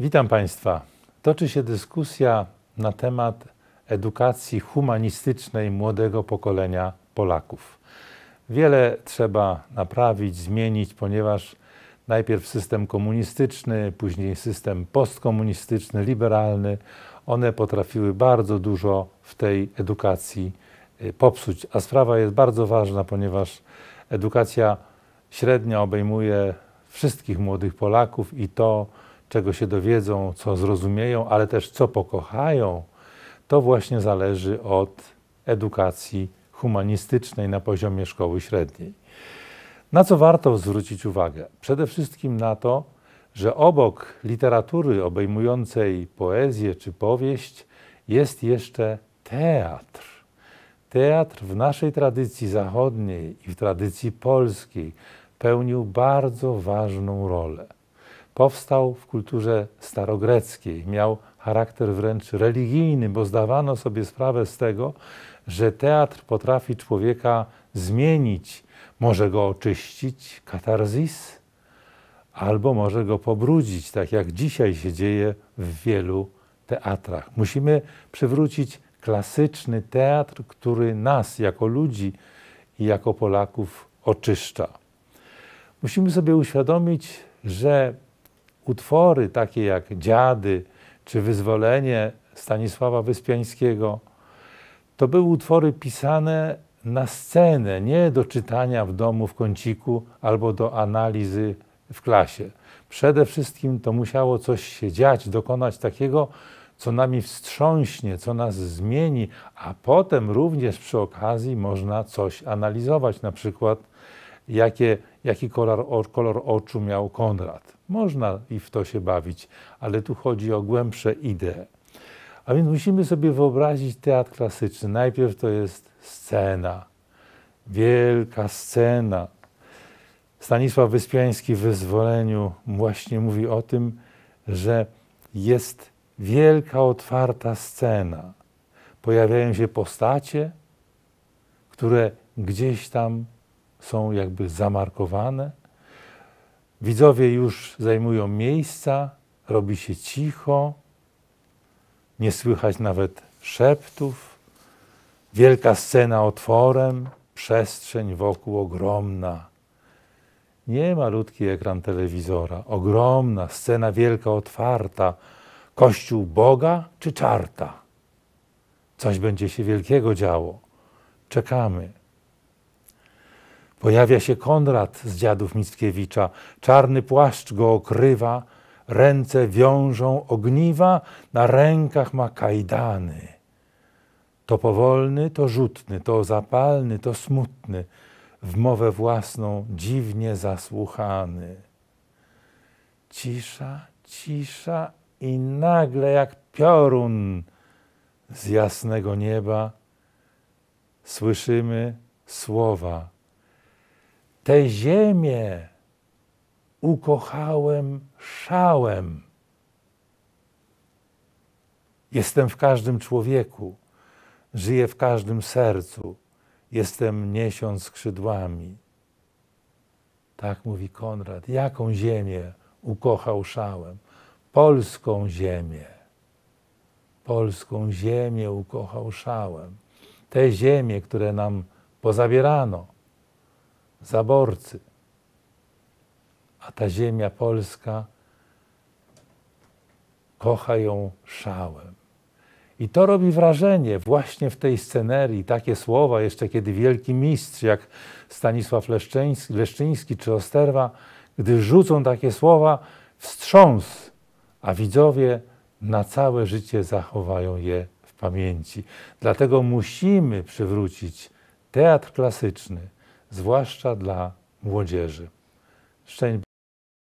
Witam Państwa. Toczy się dyskusja na temat edukacji humanistycznej młodego pokolenia Polaków. Wiele trzeba naprawić, zmienić, ponieważ najpierw system komunistyczny, później system postkomunistyczny, liberalny, one potrafiły bardzo dużo w tej edukacji y, popsuć. A sprawa jest bardzo ważna, ponieważ edukacja średnia obejmuje wszystkich młodych Polaków i to, czego się dowiedzą, co zrozumieją, ale też co pokochają, to właśnie zależy od edukacji humanistycznej na poziomie szkoły średniej. Na co warto zwrócić uwagę? Przede wszystkim na to, że obok literatury obejmującej poezję czy powieść jest jeszcze teatr. Teatr w naszej tradycji zachodniej i w tradycji polskiej pełnił bardzo ważną rolę powstał w kulturze starogreckiej. Miał charakter wręcz religijny, bo zdawano sobie sprawę z tego, że teatr potrafi człowieka zmienić. Może go oczyścić, katarzis, albo może go pobrudzić, tak jak dzisiaj się dzieje w wielu teatrach. Musimy przywrócić klasyczny teatr, który nas jako ludzi i jako Polaków oczyszcza. Musimy sobie uświadomić, że utwory takie jak Dziady czy Wyzwolenie Stanisława Wyspiańskiego, to były utwory pisane na scenę, nie do czytania w domu w kąciku albo do analizy w klasie. Przede wszystkim to musiało coś się dziać, dokonać takiego, co nami wstrząśnie, co nas zmieni, a potem również przy okazji można coś analizować, na przykład jakie jaki kolor, kolor oczu miał Konrad. Można i w to się bawić, ale tu chodzi o głębsze idee. A więc musimy sobie wyobrazić teatr klasyczny. Najpierw to jest scena, wielka scena. Stanisław Wyspiański w Wyzwoleniu właśnie mówi o tym, że jest wielka, otwarta scena. Pojawiają się postacie, które gdzieś tam są jakby zamarkowane. Widzowie już zajmują miejsca, robi się cicho, nie słychać nawet szeptów. Wielka scena otworem, przestrzeń wokół ogromna. Nie malutki ekran telewizora, ogromna, scena wielka otwarta. Kościół Boga czy czarta? Coś będzie się wielkiego działo. Czekamy. Pojawia się Konrad z dziadów Mickiewicza. Czarny płaszcz go okrywa, ręce wiążą ogniwa, na rękach ma kajdany. To powolny, to rzutny, to zapalny, to smutny, w mowę własną dziwnie zasłuchany. Cisza, cisza i nagle jak piorun z jasnego nieba słyszymy słowa te ziemię ukochałem szałem. Jestem w każdym człowieku, żyję w każdym sercu, jestem niesiąc skrzydłami. Tak mówi Konrad. Jaką ziemię ukochał szałem? Polską ziemię. Polską ziemię ukochał szałem. Te ziemie, które nam pozabierano zaborcy. A ta ziemia polska kocha ją szałem. I to robi wrażenie właśnie w tej scenerii. Takie słowa, jeszcze kiedy wielki mistrz jak Stanisław Leszczyński, Leszczyński czy Osterwa, gdy rzucą takie słowa, wstrząs, a widzowie na całe życie zachowają je w pamięci. Dlatego musimy przywrócić teatr klasyczny zwłaszcza dla młodzieży. Szczęść